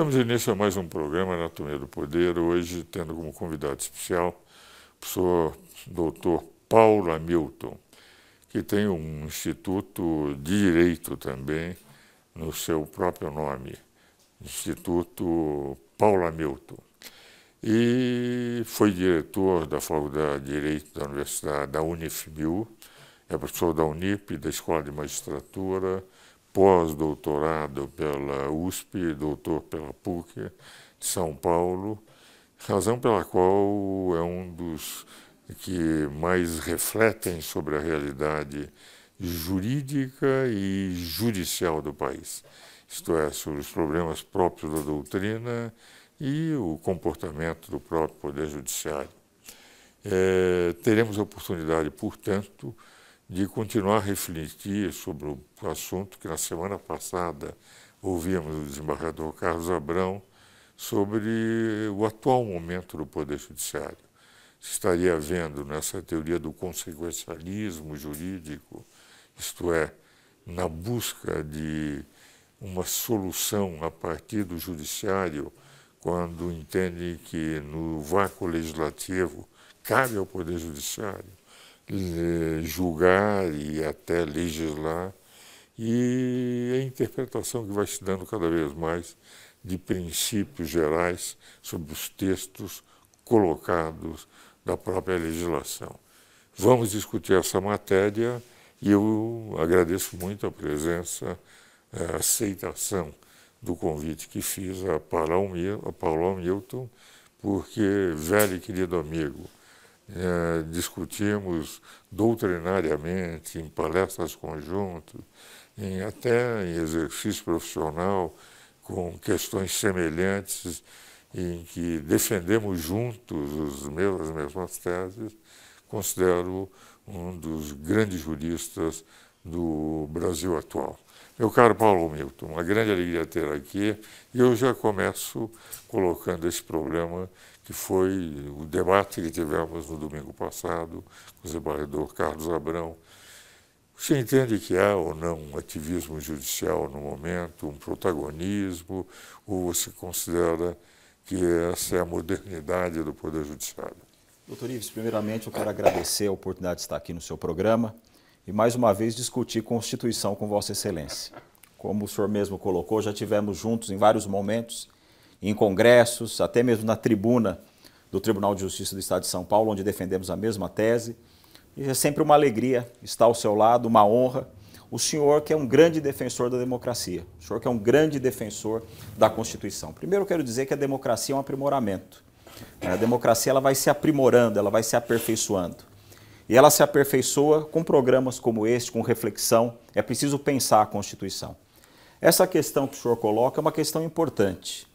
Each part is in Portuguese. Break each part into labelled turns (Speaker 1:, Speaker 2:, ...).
Speaker 1: Damos início a mais um programa Anatomia do Poder, hoje tendo como convidado especial o professor doutor Paulo Hamilton, que tem um instituto de direito também no seu próprio nome, Instituto Paulo Hamilton. E foi diretor da Faculdade de Direito da Universidade da Unifmil, é professor da Unip, da Escola de Magistratura, pós-doutorado pela USP, doutor pela PUC de São Paulo, razão pela qual é um dos que mais refletem sobre a realidade jurídica e judicial do país, isto é, sobre os problemas próprios da doutrina e o comportamento do próprio Poder Judiciário. É, teremos a oportunidade, portanto, de continuar a refletir sobre o assunto que na semana passada ouvimos o desembargador Carlos Abrão sobre o atual momento do Poder Judiciário. Se estaria havendo nessa teoria do consequencialismo jurídico, isto é, na busca de uma solução a partir do judiciário, quando entende que no vácuo legislativo cabe ao Poder Judiciário eh, julgar e até legislar, e é a interpretação que vai se dando cada vez mais de princípios gerais sobre os textos colocados da própria legislação. Vamos discutir essa matéria e eu agradeço muito a presença, a aceitação do convite que fiz a Paulo Milton porque, velho e querido amigo, é, discutimos doutrinariamente, em palestras conjuntas, em, até em exercício profissional, com questões semelhantes, em que defendemos juntos os meus, as mesmas teses, considero um dos grandes juristas do Brasil atual. Meu caro Paulo Milton, uma grande alegria ter aqui e eu já começo colocando esse problema que foi o debate que tivemos no domingo passado com o desembargador Carlos Abrão. Você entende que há ou não um ativismo judicial no momento, um protagonismo, ou você considera que essa é a modernidade do Poder Judiciário?
Speaker 2: Doutor Ives, primeiramente eu quero agradecer a oportunidade de estar aqui no seu programa e mais uma vez discutir Constituição com Vossa Excelência. Como o senhor mesmo colocou, já tivemos juntos em vários momentos em congressos, até mesmo na tribuna do Tribunal de Justiça do Estado de São Paulo, onde defendemos a mesma tese. E é sempre uma alegria estar ao seu lado, uma honra. O senhor que é um grande defensor da democracia, o senhor que é um grande defensor da Constituição. Primeiro, quero dizer que a democracia é um aprimoramento. A democracia ela vai se aprimorando, ela vai se aperfeiçoando. E ela se aperfeiçoa com programas como este, com reflexão. É preciso pensar a Constituição. Essa questão que o senhor coloca é uma questão importante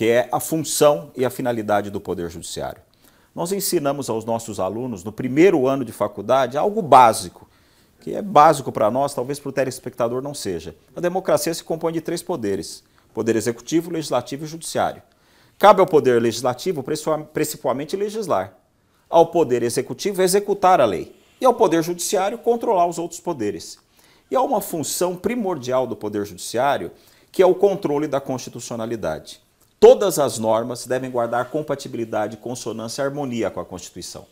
Speaker 2: que é a função e a finalidade do Poder Judiciário. Nós ensinamos aos nossos alunos, no primeiro ano de faculdade, algo básico, que é básico para nós, talvez para o telespectador não seja. A democracia se compõe de três poderes: poder executivo, legislativo e judiciário. Cabe ao poder legislativo, principalmente, legislar. Ao poder executivo, executar a lei. E ao poder judiciário, controlar os outros poderes. E há uma função primordial do poder judiciário, que é o controle da constitucionalidade. Todas as normas devem guardar compatibilidade, consonância e harmonia com a Constituição.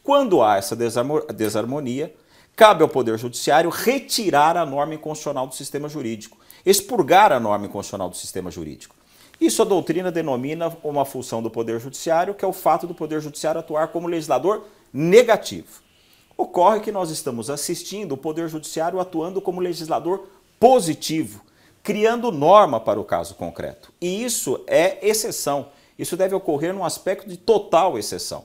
Speaker 2: Quando há essa desarmonia, cabe ao Poder Judiciário retirar a norma inconstitucional do sistema jurídico, expurgar a norma inconstitucional do sistema jurídico. Isso a doutrina denomina uma função do Poder Judiciário, que é o fato do Poder Judiciário atuar como legislador negativo. Ocorre que nós estamos assistindo o Poder Judiciário atuando como legislador positivo, criando norma para o caso concreto. E isso é exceção. Isso deve ocorrer num aspecto de total exceção.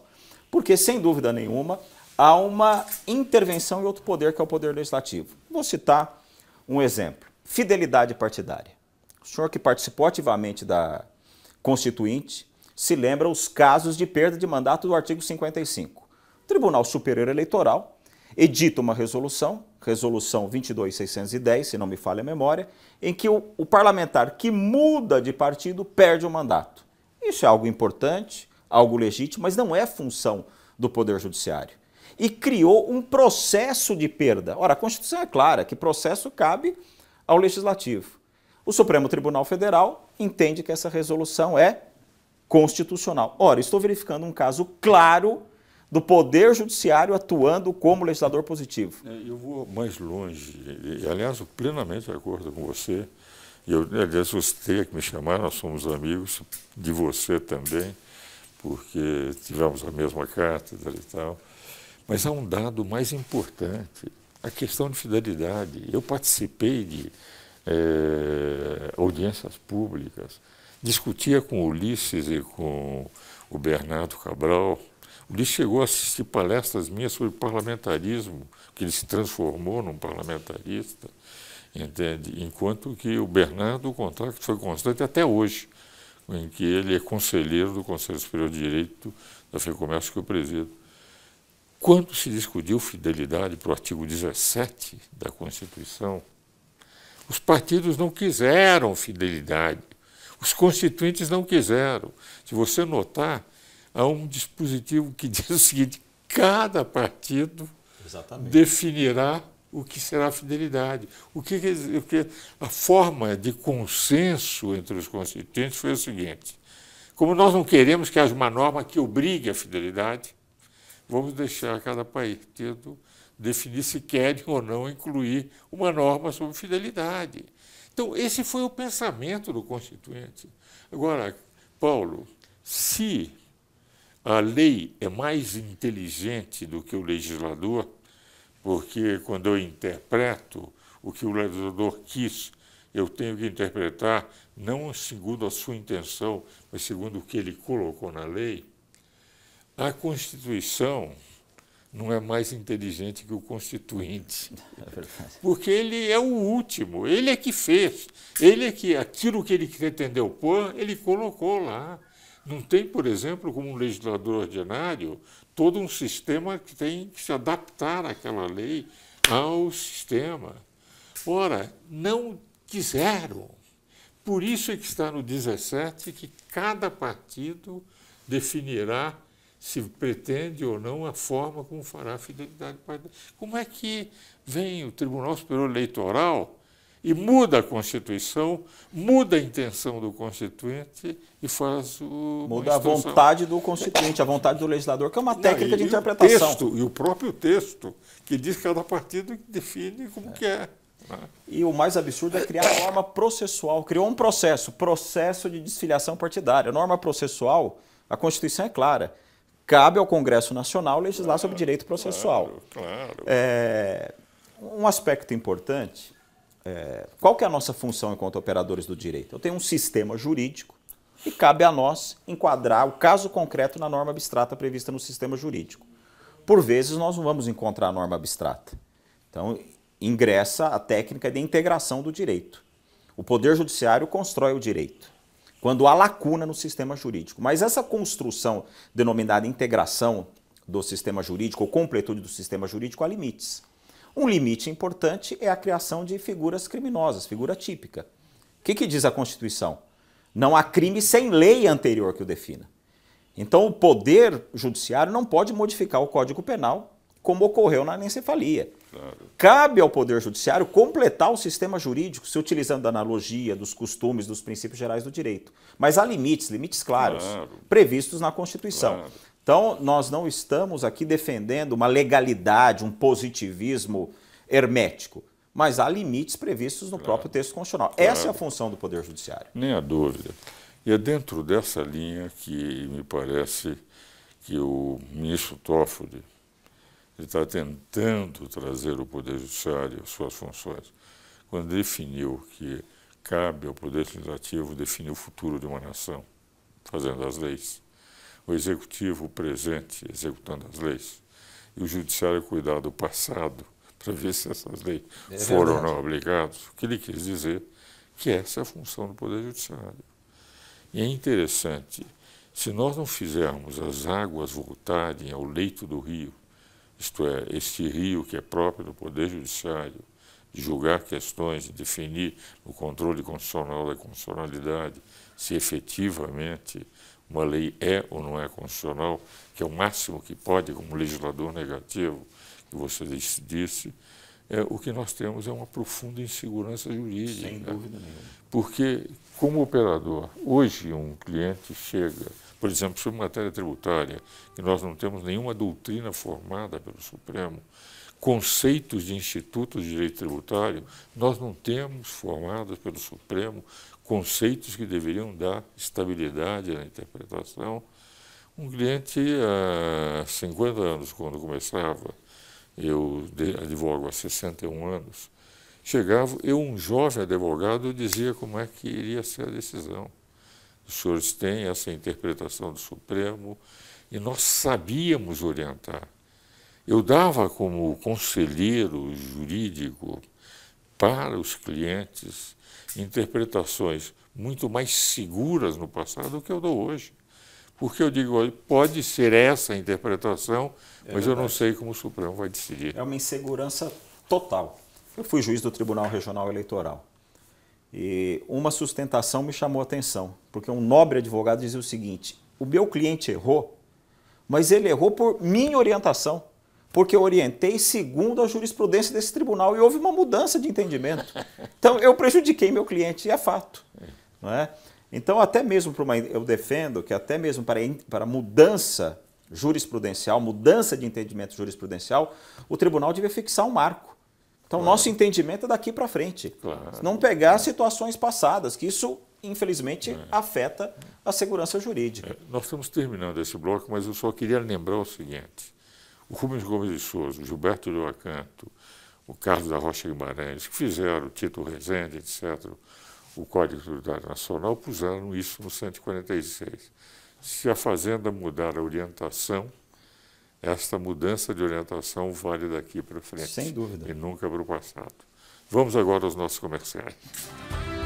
Speaker 2: Porque, sem dúvida nenhuma, há uma intervenção em outro poder, que é o poder legislativo. Vou citar um exemplo: fidelidade partidária. O senhor que participou ativamente da Constituinte se lembra os casos de perda de mandato do artigo 55. O Tribunal Superior Eleitoral edita uma resolução, resolução 22610, se não me falha a memória, em que o, o parlamentar que muda de partido perde o mandato. Isso é algo importante, algo legítimo, mas não é função do Poder Judiciário. E criou um processo de perda. Ora, a Constituição é clara que processo cabe ao Legislativo. O Supremo Tribunal Federal entende que essa resolução é constitucional. Ora, estou verificando um caso claro do Poder Judiciário atuando como legislador positivo.
Speaker 1: É, eu vou mais longe. Aliás, eu plenamente de acordo com você. Eu, aliás, gostei que me chamar, nós somos amigos, de você também, porque tivemos a mesma carta e tal. Mas há um dado mais importante, a questão de fidelidade. Eu participei de é, audiências públicas, discutia com Ulisses e com o Bernardo Cabral, ele chegou a assistir palestras minhas sobre parlamentarismo, que ele se transformou num parlamentarista, entende? Enquanto que o Bernardo, o contrato foi constante até hoje, em que ele é conselheiro do Conselho Superior de Direito da FEComércio que eu presido. Quando se discutiu fidelidade para o artigo 17 da Constituição, os partidos não quiseram fidelidade, os constituintes não quiseram. Se você notar, a um dispositivo que diz o seguinte: cada partido Exatamente. definirá o que será a fidelidade. O que, o que a forma de consenso entre os constituintes foi o seguinte: como nós não queremos que haja uma norma que obrigue a fidelidade, vamos deixar cada partido definir se querem ou não incluir uma norma sobre fidelidade. Então, esse foi o pensamento do Constituinte. Agora, Paulo, se a lei é mais inteligente do que o legislador, porque quando eu interpreto o que o legislador quis, eu tenho que interpretar não segundo a sua intenção, mas segundo o que ele colocou na lei. A Constituição não é mais inteligente que o Constituinte. É porque ele é o último, ele é que fez, ele é que aquilo que ele pretendeu pôr, ele colocou lá não tem, por exemplo, como um legislador ordinário, todo um sistema que tem que se adaptar àquela lei, ao sistema. Ora, não quiseram. Por isso é que está no 17 que cada partido definirá se pretende ou não a forma como fará a fidelidade Como é que vem o Tribunal Superior Eleitoral e muda a Constituição, muda a intenção do Constituinte e faz o.
Speaker 2: Muda a vontade do Constituinte, a vontade do legislador, que é uma Não, técnica de interpretação. O texto, e o próprio texto, que diz que cada partido define como é. que é. Né? E o mais absurdo é criar norma processual. Criou um processo, processo de desfiliação partidária. Norma processual, a Constituição é clara cabe ao Congresso Nacional legislar claro, sobre direito processual. Claro, claro. É, um aspecto importante é, qual que é a nossa função enquanto operadores do direito? Eu tenho um sistema jurídico e cabe a nós enquadrar o caso concreto na norma abstrata prevista no sistema jurídico. Por vezes nós não vamos encontrar a norma abstrata. Então, ingressa a técnica de integração do direito. O Poder Judiciário constrói o direito quando há lacuna no sistema jurídico. Mas essa construção denominada integração do sistema jurídico ou completude do sistema jurídico há limites. Um limite importante é a criação de figuras criminosas, figura típica. O que, que diz a Constituição? Não há crime sem lei anterior que o defina. Então, o poder judiciário não pode modificar o Código Penal, como ocorreu na encefalia. Cabe ao Poder Judiciário completar o sistema jurídico, se utilizando da analogia, dos costumes, dos princípios gerais do direito. Mas há limites, limites claros, claro. previstos na Constituição. Claro. Então, nós não estamos aqui defendendo uma legalidade, um positivismo hermético, mas há limites previstos no claro, próprio texto constitucional. Claro. Essa é a função do Poder Judiciário. Nem a dúvida. E é dentro dessa
Speaker 1: linha que me parece que o ministro Toffoli está tentando trazer o Poder Judiciário às suas funções, quando definiu que cabe ao Poder Legislativo definir o futuro de uma nação, fazendo as leis o executivo presente executando as leis e o judiciário cuidar do passado para ver se essas leis é foram ou não aplicadas, o que ele quis dizer que essa é a função do Poder Judiciário. E é interessante, se nós não fizermos as águas voltarem ao leito do rio, isto é, este rio que é próprio do Poder Judiciário, de julgar questões, de definir o controle constitucional da constitucionalidade, se efetivamente uma lei é ou não é constitucional, que é o máximo que pode, como legislador negativo, que você disse, é, o que nós temos é uma profunda insegurança jurídica. Sem dúvida nenhuma. Porque, como operador, hoje um cliente chega, por exemplo, sobre matéria tributária, que nós não temos nenhuma doutrina formada pelo Supremo, conceitos de institutos de direito tributário, nós não temos formados pelo Supremo conceitos que deveriam dar estabilidade na interpretação. Um cliente há 50 anos, quando começava, eu advogo há 61 anos, chegava, eu, um jovem advogado, dizia como é que iria ser a decisão. Os senhores têm essa interpretação do Supremo e nós sabíamos orientar. Eu dava como conselheiro jurídico para os clientes interpretações muito mais seguras no passado do que eu dou hoje. Porque eu digo, pode ser essa a interpretação, é mas verdade. eu não sei
Speaker 2: como o Supremo vai decidir. É uma insegurança total. Eu fui juiz do Tribunal Regional Eleitoral. E uma sustentação me chamou a atenção, porque um nobre advogado dizia o seguinte: o meu cliente errou, mas ele errou por minha orientação porque eu orientei segundo a jurisprudência desse tribunal e houve uma mudança de entendimento. Então eu prejudiquei meu cliente, e é fato. Não é? Então, até mesmo para uma, eu defendo que até mesmo para, para mudança jurisprudencial, mudança de entendimento jurisprudencial, o tribunal devia fixar um marco. Então, claro. nosso entendimento é daqui para frente. Claro. Não pegar situações passadas, que isso, infelizmente, é. afeta a segurança jurídica. É.
Speaker 1: Nós estamos terminando esse bloco, mas eu só queria lembrar o seguinte: o Rubens Gomes de Souza, o Gilberto de Acanto, o Carlos da Rocha Guimarães, que fizeram o Tito Rezende, etc., o Código de Unidade Nacional, puseram isso no 146. Se a Fazenda mudar a orientação, esta mudança de orientação vale daqui para frente. Sem dúvida. E nunca para o passado. Vamos agora aos nossos comerciais.